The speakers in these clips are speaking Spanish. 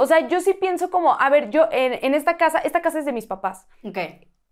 O sea, yo sí pienso como, a ver, yo en, esta casa, esta casa es de mis papás. Ok.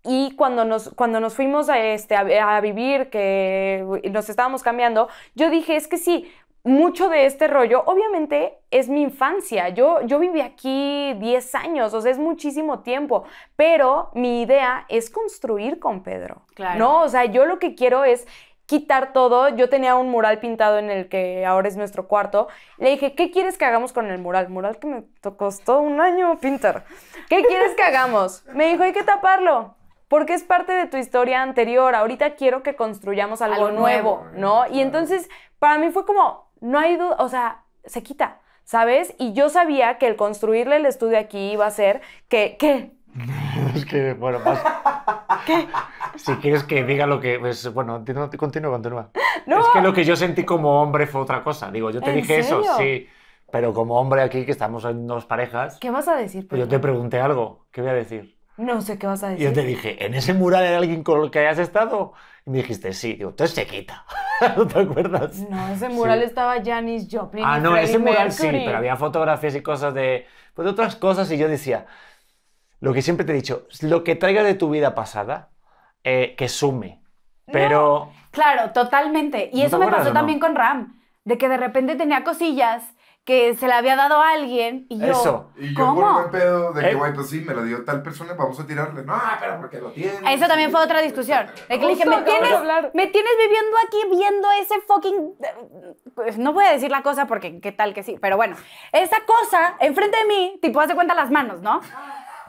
Y cuando nos, cuando nos fuimos a, este, a, vivir, que nos estábamos cambiando, yo dije, es que sí, mucho de este rollo, obviamente, es mi infancia. Yo, yo viví aquí 10 años, o sea, es muchísimo tiempo, pero mi idea es construir con Pedro. Claro. No, o sea, yo lo que quiero es quitar todo. Yo tenía un mural pintado en el que ahora es nuestro cuarto. Le dije, ¿qué quieres que hagamos con el mural? Mural que me costó un año pintar. ¿Qué quieres que hagamos? Me dijo, hay que taparlo. Porque es parte de tu historia anterior. Ahorita quiero que construyamos algo, nuevo, ¿no? Y entonces, para mí fue como, no hay duda, o sea, se quita, ¿sabes? Y yo sabía que el construirle el estudio aquí iba a ser que, ¿qué? es que, bueno, ¿Qué? si quieres que diga lo que. Pues, bueno, continúa, continúa. No. Es que lo que yo sentí como hombre fue otra cosa. Digo, yo te dije eso, sí. Pero como hombre aquí, que estamos en dos parejas. ¿Qué vas a decir? Pues yo te pregunté algo. ¿Qué voy a decir? No sé qué vas a decir. Y yo te dije, ¿en ese mural hay alguien con el que hayas estado? Y me dijiste, sí. Digo, entonces se quita. ¿No te acuerdas? No, ese mural estaba Janis Joplin. Ah, no, ese mural sí, pero había fotografías y cosas de. Pues otras cosas, y yo decía, lo que siempre te he dicho, lo que traiga de tu vida pasada, eh, que sume. Pero. claro, totalmente. Y eso me pasó también con Ram, de que de repente tenía cosillas que se le había dado a alguien y yo. Eso. Y yo ¿cómo? por pedo de que, güey, eh. pues sí, me lo dio tal persona, vamos a tirarle. No, pero porque lo tiene. Eso también fue otra este, discusión. Este, que le dije, me tienes, viviendo aquí viendo ese fucking. Pues no voy a decir la cosa porque qué tal que sí, pero bueno. Esa cosa enfrente de mí, tipo, hace cuenta las manos, ¿no?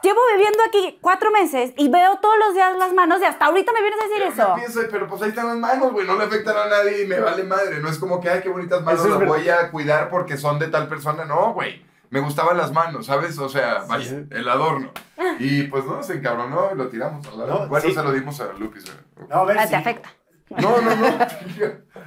Llevo viviendo aquí cuatro meses y veo todos los días las manos y hasta ahorita me vienes a decir eso. Yo Pienso, pero pues ahí están las manos, güey, no le afectan a nadie y me vale madre. No es como que, ay, qué bonitas manos, las voy a cuidar porque son de tal persona. No, güey me gustaban las manos, ¿sabes? O sea, vaya, el adorno. Y pues no, se encabronó y lo tiramos. No, bueno, sí. se lo dimos a Lupis. No, a ver, ah, ¿Te afecta? No, no, no.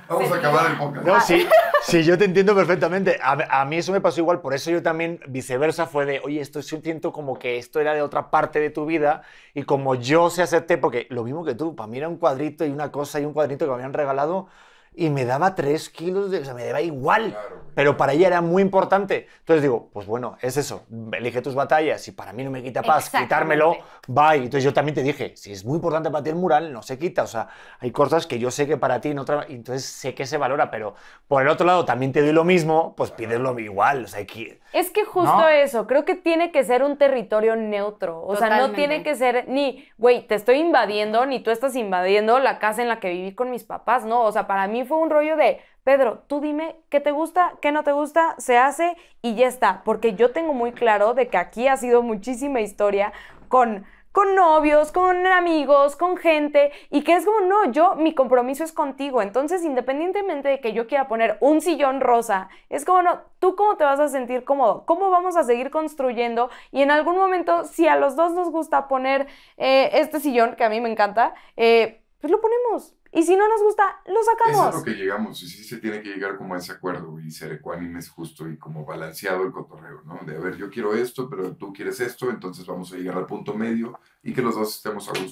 Vamos a acabar el podcast. No, ah. sí, sí, yo te entiendo perfectamente. A, mí eso me pasó igual, por eso yo también, viceversa, fue de, oye, esto siento como que esto era de otra parte de tu vida y como yo se acepté, porque lo mismo que tú, para mí era un cuadrito y una cosa y un cuadrito que me habían regalado, y me daba tres kilos, de, o sea, me daba igual, pero para ella era muy importante. Entonces digo, pues bueno, es eso, elige tus batallas, y para mí no me quita paz quitármelo, bye. Entonces yo también te dije, si es muy importante para ti el mural, no se quita, o sea, hay cosas que yo sé que para ti no trabaja, entonces sé que se valora, pero por el otro lado también te doy lo mismo, pues pides igual, o sea, que... Es que justo eso, creo que tiene que ser un territorio neutro, o sea, no tiene que ser ni, güey, te estoy invadiendo, ni tú estás invadiendo la casa en la que viví con mis papás, no, o sea, para mí fue un rollo de, Pedro, tú dime qué te gusta, qué no te gusta, se hace y ya está, porque yo tengo muy claro de que aquí ha sido muchísima historia con con novios, con amigos, con gente, y que es como, no, yo, mi compromiso es contigo, entonces independientemente de que yo quiera poner un sillón rosa, es como, no, tú cómo te vas a sentir cómodo, cómo vamos a seguir construyendo, y en algún momento, si a los dos nos gusta poner eh, este sillón, que a mí me encanta, eh, y si no nos gusta, lo sacamos. Eso es lo que llegamos. Y sí se tiene que llegar como a ese acuerdo y ser ecuánimes justo y como balanceado el cotorreo, ¿no? De, a ver, yo quiero esto, pero tú quieres esto, entonces vamos a llegar al punto medio y que los dos estemos a gusto.